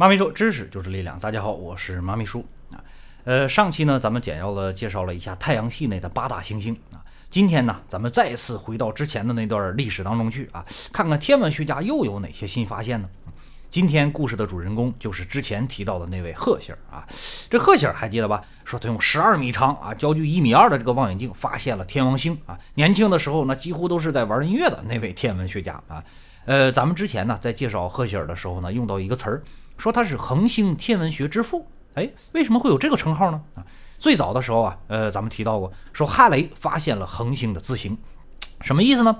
妈咪说：“知识就是力量。”大家好，我是妈咪叔啊。呃，上期呢，咱们简要的介绍了一下太阳系内的八大行星啊。今天呢，咱们再次回到之前的那段历史当中去啊，看看天文学家又有哪些新发现呢？今天故事的主人公就是之前提到的那位赫歇尔啊。这赫歇尔还记得吧？说他用十二米长啊、焦距一米二的这个望远镜发现了天王星啊。年轻的时候呢，几乎都是在玩音乐的那位天文学家啊。呃，咱们之前呢在介绍赫歇尔的时候呢，用到一个词儿，说他是恒星天文学之父。哎，为什么会有这个称号呢？啊，最早的时候啊，呃，咱们提到过，说哈雷发现了恒星的自行，什么意思呢？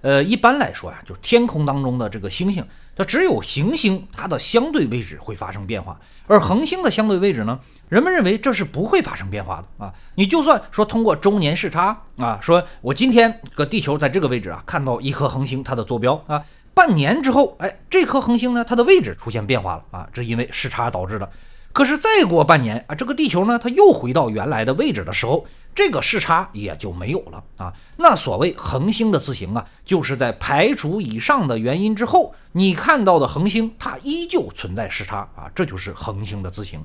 呃，一般来说呀，就是天空当中的这个星星，它只有行星它的相对位置会发生变化，而恒星的相对位置呢，人们认为这是不会发生变化的啊。你就算说通过周年视差啊，说我今天搁地球在这个位置啊，看到一颗恒星它的坐标啊。半年之后，哎，这颗恒星呢，它的位置出现变化了啊，这因为时差导致的。可是再过半年啊，这个地球呢，它又回到原来的位置的时候，这个时差也就没有了啊。那所谓恒星的自行啊，就是在排除以上的原因之后，你看到的恒星它依旧存在时差啊，这就是恒星的自行，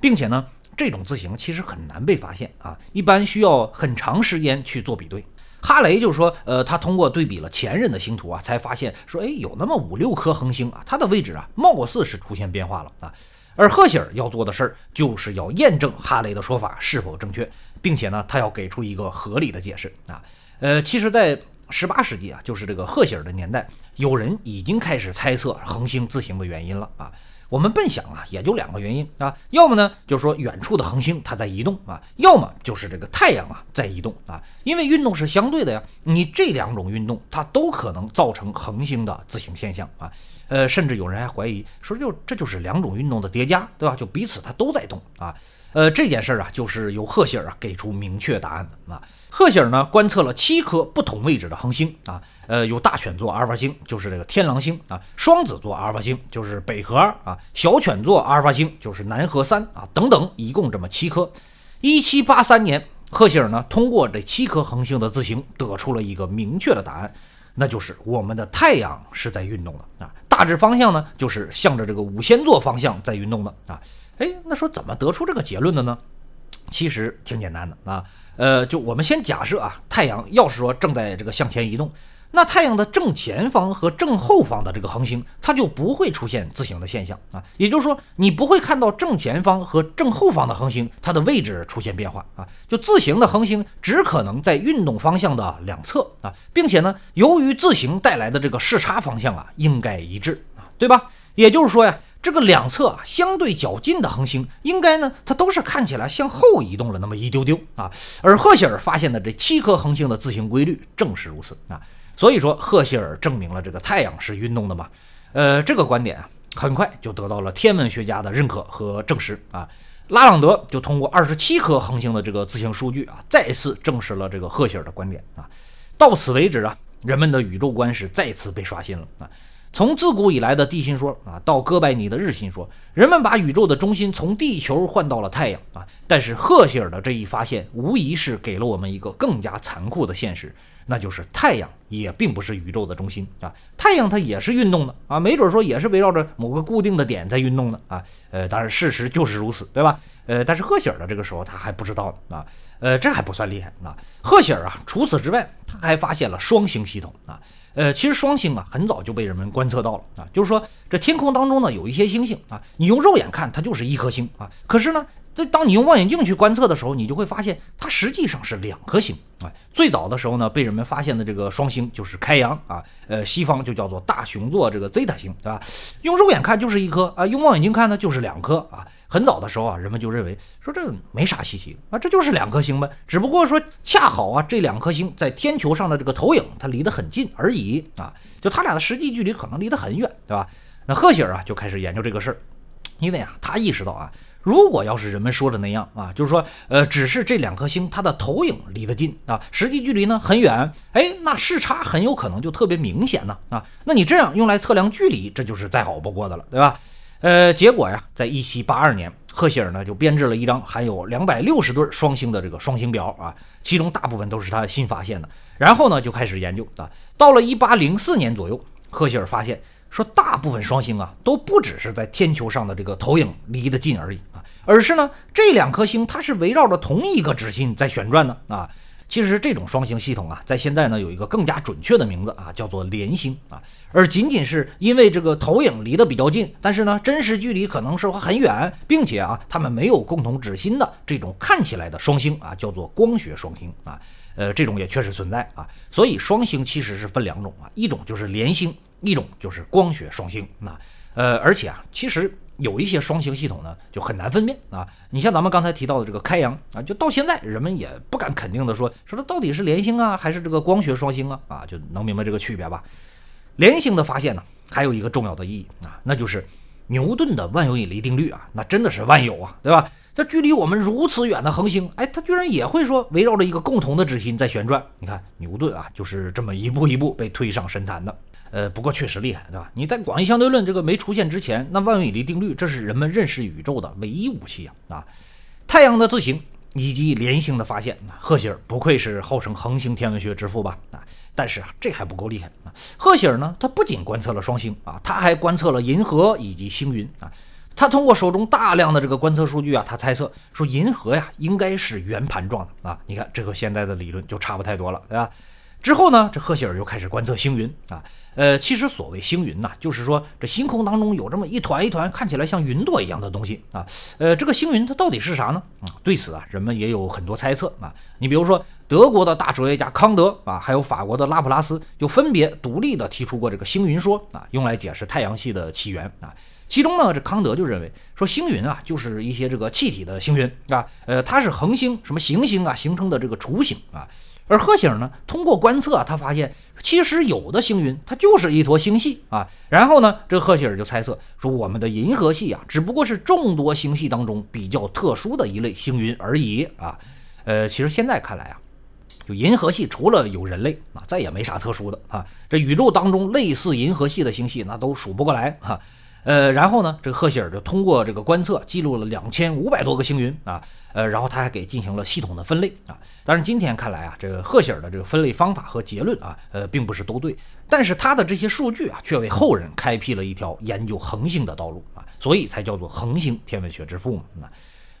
并且呢，这种自行其实很难被发现啊，一般需要很长时间去做比对。哈雷就是说，呃，他通过对比了前任的星图啊，才发现说，哎，有那么五六颗恒星啊，它的位置啊，貌似是出现变化了啊。而赫歇尔要做的事儿，就是要验证哈雷的说法是否正确，并且呢，他要给出一个合理的解释啊。呃，其实，在十八世纪啊，就是这个赫歇尔的年代，有人已经开始猜测恒星自行的原因了啊。我们笨想啊，也就两个原因啊，要么呢就是说远处的恒星它在移动啊，要么就是这个太阳啊在移动啊，因为运动是相对的呀，你这两种运动它都可能造成恒星的自行现象啊，呃，甚至有人还怀疑说就这就是两种运动的叠加，对吧？就彼此它都在动啊，呃，这件事儿啊就是由赫歇尔给出明确答案的啊，赫歇尔呢观测了七颗不同位置的恒星啊，呃，有大犬座阿尔法星就是这个天狼星啊，双子座阿尔法星就是北河二啊。小犬座阿尔法星就是南河三啊，等等，一共这么七颗。一七八三年，赫歇尔呢通过这七颗恒星的自行，得出了一个明确的答案，那就是我们的太阳是在运动的啊，大致方向呢就是向着这个五仙座方向在运动的啊。哎，那说怎么得出这个结论的呢？其实挺简单的啊，呃，就我们先假设啊，太阳要是说正在这个向前移动。那太阳的正前方和正后方的这个恒星，它就不会出现自行的现象啊。也就是说，你不会看到正前方和正后方的恒星，它的位置出现变化啊。就自行的恒星，只可能在运动方向的两侧啊，并且呢，由于自行带来的这个视差方向啊，应该一致啊，对吧？也就是说呀，这个两侧相对较近的恒星，应该呢，它都是看起来向后移动了那么一丢丢啊。而赫歇尔发现的这七颗恒星的自行规律正是如此啊。所以说，赫歇尔证明了这个太阳是运动的嘛？呃，这个观点啊，很快就得到了天文学家的认可和证实啊。拉朗德就通过二十七颗恒星的这个自行数据啊，再次证实了这个赫歇尔的观点啊。到此为止啊，人们的宇宙观是再次被刷新了啊。从自古以来的地心说啊，到哥白尼的日心说，人们把宇宙的中心从地球换到了太阳啊。但是赫歇尔的这一发现，无疑是给了我们一个更加残酷的现实。那就是太阳也并不是宇宙的中心啊，太阳它也是运动的啊，没准说也是围绕着某个固定的点在运动的啊。呃，当然事实就是如此，对吧？呃，但是赫歇尔这个时候他还不知道呢啊。呃，这还不算厉害啊，赫歇尔啊，除此之外他还发现了双星系统啊。呃，其实双星啊很早就被人们观测到了啊，就是说这天空当中呢有一些星星啊，你用肉眼看它就是一颗星啊，可是呢。这当你用望远镜去观测的时候，你就会发现它实际上是两颗星啊。最早的时候呢，被人们发现的这个双星就是开阳啊，呃，西方就叫做大熊座这个 Zeta 星，对吧？用肉眼看就是一颗啊，用望远镜看呢就是两颗啊。很早的时候啊，人们就认为说这没啥稀奇啊，这就是两颗星呗，只不过说恰好啊这两颗星在天球上的这个投影它离得很近而已啊，就它俩的实际距离可能离得很远，对吧？那赫歇尔啊就开始研究这个事儿，因为啊他意识到啊。如果要是人们说的那样啊，就是说，呃，只是这两颗星它的投影离得近啊，实际距离呢很远，哎，那视差很有可能就特别明显呢，啊，那你这样用来测量距离，这就是再好不过的了，对吧？呃，结果呀，在一七八二年，赫歇尔呢就编制了一张含有两百六十对双星的这个双星表啊，其中大部分都是他新发现的，然后呢就开始研究啊，到了一八零四年左右，赫歇尔发现。说大部分双星啊，都不只是在天球上的这个投影离得近而已啊，而是呢这两颗星它是围绕着同一个质心在旋转的啊。其实这种双星系统啊，在现在呢有一个更加准确的名字啊，叫做联星啊。而仅仅是因为这个投影离得比较近，但是呢真实距离可能是会很远，并且啊它们没有共同质心的这种看起来的双星啊，叫做光学双星啊。呃，这种也确实存在啊。所以双星其实是分两种啊，一种就是联星。一种就是光学双星啊，呃，而且啊，其实有一些双星系统呢，就很难分辨啊。你像咱们刚才提到的这个开阳啊，就到现在人们也不敢肯定的说，说它到底是联星啊，还是这个光学双星啊，啊，就能明白这个区别吧。联星的发现呢，还有一个重要的意义啊，那就是牛顿的万有引力定律啊，那真的是万有啊，对吧？这距离我们如此远的恒星，哎，它居然也会说围绕着一个共同的质心在旋转。你看牛顿啊，就是这么一步一步被推上神坛的。呃，不过确实厉害，对吧？你在广义相对论这个没出现之前，那万有引力定律这是人们认识宇宙的唯一武器啊啊！太阳的自行以及连星的发现，啊、赫歇尔不愧是号称恒星天文学之父吧？啊，但是啊，这还不够厉害啊！赫歇尔呢，他不仅观测了双星啊，他还观测了银河以及星云啊。他通过手中大量的这个观测数据啊，他猜测说银河呀应该是圆盘状的啊。你看，这和现在的理论就差不太多了，对吧？之后呢，这赫歇尔又开始观测星云啊，呃，其实所谓星云呐，就是说这星空当中有这么一团一团看起来像云朵一样的东西啊，呃，这个星云它到底是啥呢？啊，对此啊，人们也有很多猜测啊。你比如说，德国的大哲学家康德啊，还有法国的拉普拉斯，就分别独立的提出过这个星云说啊，用来解释太阳系的起源啊。其中呢，这康德就认为说星云啊，就是一些这个气体的星云啊，呃，它是恒星什么行星啊形成的这个雏形啊。而赫醒呢？通过观测，他发现其实有的星云它就是一坨星系啊。然后呢，这赫醒就猜测说，我们的银河系啊，只不过是众多星系当中比较特殊的一类星云而已啊。呃，其实现在看来啊，就银河系除了有人类啊，再也没啥特殊的啊。这宇宙当中类似银河系的星系，那都数不过来哈。呃，然后呢，这个赫歇尔就通过这个观测记录了两千五百多个星云啊，呃，然后他还给进行了系统的分类啊。但是今天看来啊，这个赫歇尔的这个分类方法和结论啊，呃，并不是都对。但是他的这些数据啊，却为后人开辟了一条研究恒星的道路啊，所以才叫做恒星天文学之父嘛。那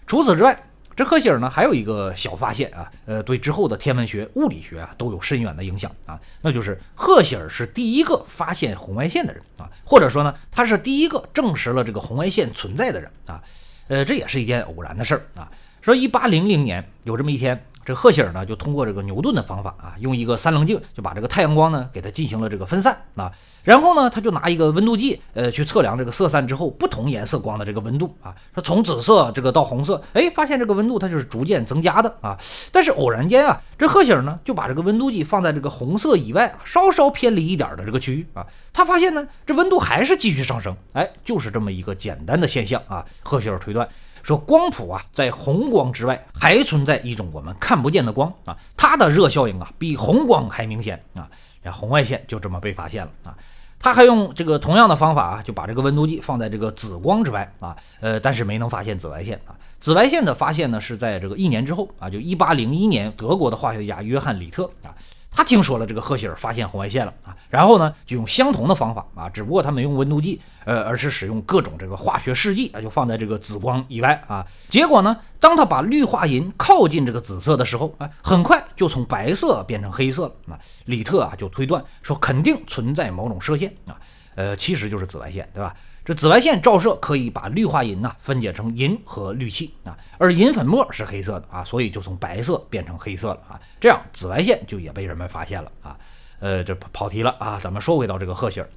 除此之外。这赫歇尔呢，还有一个小发现啊，呃，对之后的天文学、物理学啊，都有深远的影响啊。那就是赫歇尔是第一个发现红外线的人啊，或者说呢，他是第一个证实了这个红外线存在的人啊。呃，这也是一件偶然的事儿啊。说一八零零年有这么一天，这赫歇尔呢就通过这个牛顿的方法啊，用一个三棱镜就把这个太阳光呢给它进行了这个分散啊，然后呢他就拿一个温度计呃去测量这个色散之后不同颜色光的这个温度啊，说从紫色这个到红色，哎发现这个温度它就是逐渐增加的啊，但是偶然间啊，这赫歇尔呢就把这个温度计放在这个红色以外稍稍偏离一点的这个区域啊，他发现呢这温度还是继续上升，哎就是这么一个简单的现象啊，赫歇尔推断。说光谱啊，在红光之外还存在一种我们看不见的光啊，它的热效应啊比红光还明显啊，红外线就这么被发现了啊。他还用这个同样的方法啊，就把这个温度计放在这个紫光之外啊，呃，但是没能发现紫外线啊。紫外线的发现呢，是在这个一年之后啊，就一八零一年，德国的化学家约翰里特啊。他听说了这个赫歇尔发现红外线了啊，然后呢，就用相同的方法啊，只不过他没用温度计，呃，而是使用各种这个化学试剂啊，就放在这个紫光以外啊。结果呢，当他把氯化银靠近这个紫色的时候，啊，很快就从白色变成黑色了啊。里特啊就推断说肯定存在某种射线啊，呃，其实就是紫外线，对吧？紫外线照射可以把氯化银呢分解成银和氯气啊，而银粉末是黑色的啊，所以就从白色变成黑色了啊，这样紫外线就也被人们发现了啊，呃，这跑题了啊，咱们说回到这个赫歇尔，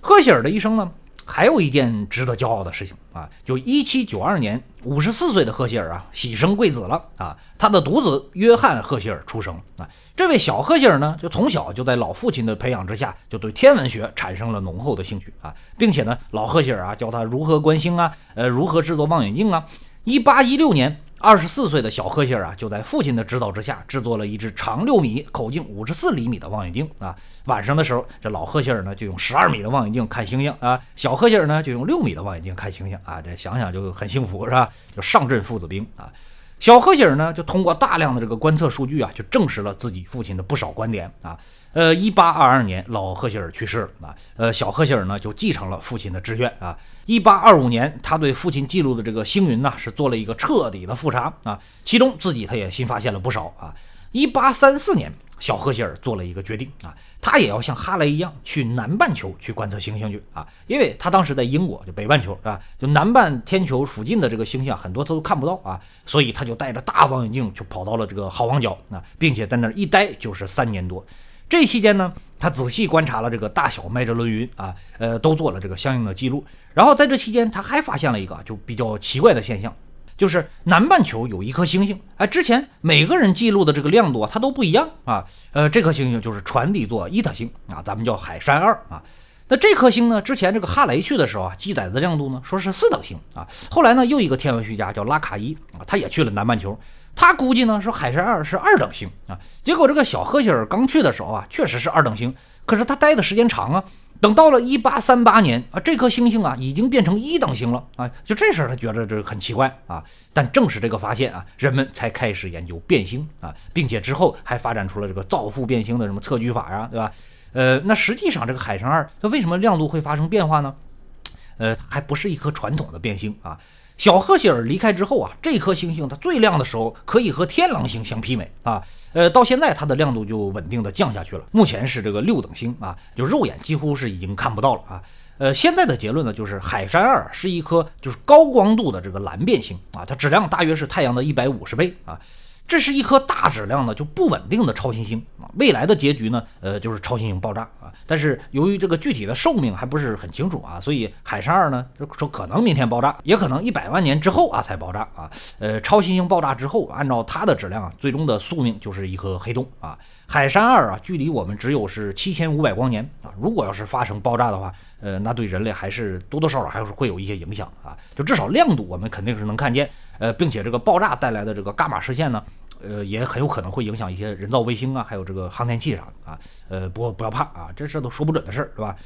赫歇尔的一生呢。还有一件值得骄傲的事情啊，就一七九二年，五十四岁的赫歇尔啊，喜生贵子了啊，他的独子约翰·赫歇尔出生啊。这位小赫歇尔呢，就从小就在老父亲的培养之下，就对天文学产生了浓厚的兴趣啊，并且呢，老赫歇尔啊，教他如何观星啊，呃，如何制作望远镜啊。一八一六年。二十四岁的小赫歇尔啊，就在父亲的指导之下制作了一只长六米、口径五十四厘米的望远镜啊。晚上的时候，这老赫歇尔呢就用十二米的望远镜看星星啊，小赫歇尔呢就用六米的望远镜看星星啊。这想想就很幸福，是吧？就上阵父子兵啊。小赫歇尔呢，就通过大量的这个观测数据啊，就证实了自己父亲的不少观点啊。呃，一八二二年，老赫歇尔去世了啊。呃，小赫歇尔呢，就继承了父亲的志愿啊。一八二五年，他对父亲记录的这个星云呢，是做了一个彻底的复查啊。其中自己他也新发现了不少啊。一八三四年，小赫歇尔做了一个决定啊，他也要像哈雷一样去南半球去观测星星去啊，因为他当时在英国就北半球是吧，就南半天球附近的这个星星很多他都看不到啊，所以他就带着大望远镜就跑到了这个好望角啊，并且在那儿一待就是三年多。这期间呢，他仔细观察了这个大小麦哲伦云啊，呃，都做了这个相应的记录。然后在这期间，他还发现了一个就比较奇怪的现象。就是南半球有一颗星星，哎，之前每个人记录的这个亮度啊，它都不一样啊。呃，这颗星星就是船底座伊塔星啊，咱们叫海山二啊。那这颗星呢，之前这个哈雷去的时候啊，记载的亮度呢，说是四等星啊。后来呢，又一个天文学家叫拉卡伊啊，他也去了南半球，他估计呢说海山二是二等星啊。结果这个小赫歇尔刚去的时候啊，确实是二等星，可是他待的时间长啊。等到了一八三八年啊，这颗星星啊已经变成一等星了啊，就这事儿他觉得这很奇怪啊，但正是这个发现啊，人们才开始研究变星啊，并且之后还发展出了这个造父变星的什么测距法呀，对吧？呃，那实际上这个海神二它为什么亮度会发生变化呢？呃，还不是一颗传统的变星啊。小赫歇尔离开之后啊，这颗星星它最亮的时候可以和天狼星相媲美啊，呃，到现在它的亮度就稳定的降下去了，目前是这个六等星啊，就肉眼几乎是已经看不到了啊，呃，现在的结论呢就是海山二是一颗就是高光度的这个蓝变星啊，它质量大约是太阳的一百五十倍啊。这是一颗大质量的就不稳定的超新星啊，未来的结局呢，呃，就是超新星爆炸啊。但是由于这个具体的寿命还不是很清楚啊，所以海山二呢，就说可能明天爆炸，也可能一百万年之后啊才爆炸啊。呃，超新星爆炸之后，按照它的质量啊，最终的宿命就是一颗黑洞啊。海山二啊，距离我们只有是七千五百光年啊。如果要是发生爆炸的话，呃，那对人类还是多多少少还是会有一些影响啊。就至少亮度我们肯定是能看见，呃，并且这个爆炸带来的这个伽马射线呢，呃，也很有可能会影响一些人造卫星啊，还有这个航天器啥的啊。呃，不，不要怕啊，这事儿都说不准的事儿，是吧？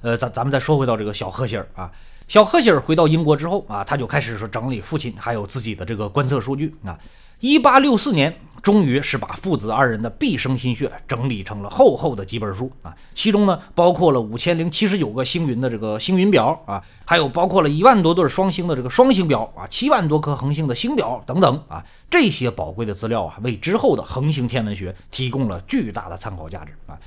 呃，咱咱们再说回到这个小赫歇尔啊，小赫歇尔回到英国之后啊，他就开始说整理父亲还有自己的这个观测数据啊。一八六四年，终于是把父子二人的毕生心血整理成了厚厚的几本书啊！其中呢，包括了五千零七十九个星云的这个星云表啊，还有包括了一万多对双星的这个双星表啊，七万多颗恒星的星表等等啊！这些宝贵的资料啊，为之后的恒星天文学提供了巨大的参考价值啊！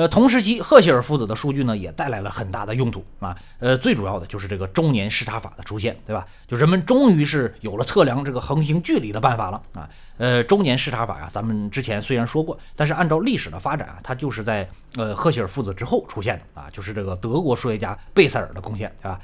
呃，同时期赫歇尔父子的数据呢，也带来了很大的用途啊。呃，最主要的就是这个周年视差法的出现，对吧？就人们终于是有了测量这个恒星距离的办法了啊。呃，周年视差法呀，咱们之前虽然说过，但是按照历史的发展啊，它就是在呃赫歇尔父子之后出现的啊，就是这个德国数学家贝塞尔的贡献，对吧？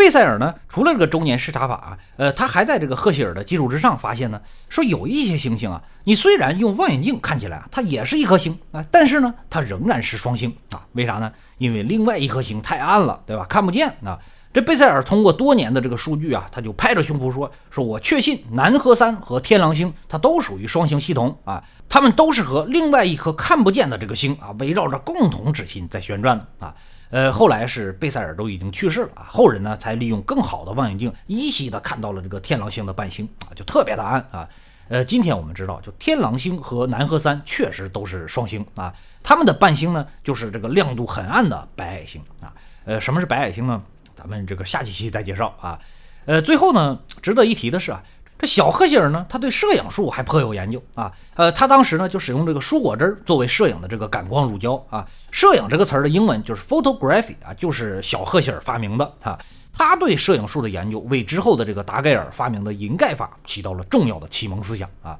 贝塞尔呢，除了这个周年视差法啊，呃，他还在这个赫歇尔的基础之上发现呢，说有一些星星啊，你虽然用望远镜看起来啊，它也是一颗星啊，但是呢，它仍然是双星啊。为啥呢？因为另外一颗星太暗了，对吧？看不见啊。这贝塞尔通过多年的这个数据啊，他就拍着胸脯说，说我确信南河三和天狼星它都属于双星系统啊，它们都是和另外一颗看不见的这个星啊，围绕着共同指心在旋转的啊。呃，后来是贝塞尔都已经去世了啊，后人呢才利用更好的望远镜，依稀的看到了这个天狼星的伴星啊，就特别的暗啊。呃，今天我们知道，就天狼星和南河三确实都是双星啊，他们的伴星呢就是这个亮度很暗的白矮星啊。呃，什么是白矮星呢？咱们这个下几期再介绍啊。呃，最后呢，值得一提的是啊。这小赫歇尔呢，他对摄影术还颇有研究啊。呃，他当时呢就使用这个蔬果汁儿作为摄影的这个感光乳胶啊。摄影这个词儿的英文就是 photography 啊，就是小赫歇尔发明的啊。他对摄影术的研究，为之后的这个达盖尔发明的银盖法起到了重要的启蒙思想啊。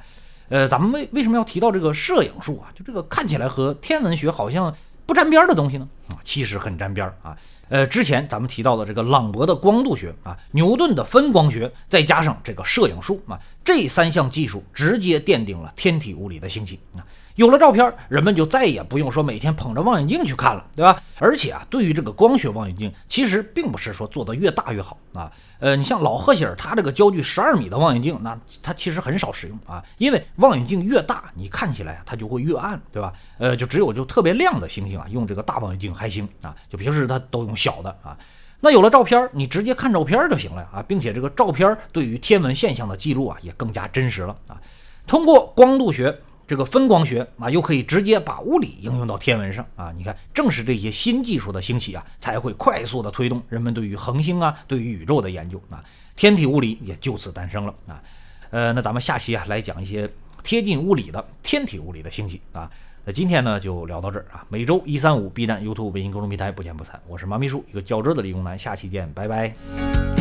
呃，咱们为为什么要提到这个摄影术啊？就这个看起来和天文学好像。不沾边的东西呢？啊，其实很沾边儿啊。呃，之前咱们提到的这个朗博的光度学啊，牛顿的分光学，再加上这个摄影术啊，这三项技术直接奠定了天体物理的兴起啊。有了照片，人们就再也不用说每天捧着望远镜去看了，对吧？而且啊，对于这个光学望远镜，其实并不是说做得越大越好啊。呃，你像老赫歇尔他这个焦距十二米的望远镜，那他其实很少使用啊，因为望远镜越大，你看起来它就会越暗，对吧？呃，就只有就特别亮的星星啊，用这个大望远镜还行啊，就平时他都用小的啊。那有了照片，你直接看照片就行了啊，并且这个照片对于天文现象的记录啊，也更加真实了啊。通过光度学。这个分光学啊，又可以直接把物理应用到天文上啊。你看，正是这些新技术的兴起啊，才会快速的推动人们对于恒星啊、对于宇宙的研究啊。天体物理也就此诞生了啊。呃，那咱们下期啊，来讲一些贴近物理的天体物理的兴起啊。那今天呢，就聊到这儿啊。每周一三五，B 站、YouTube、微信公众平台，不见不散。我是妈咪叔，一个较真的理工男。下期见，拜拜。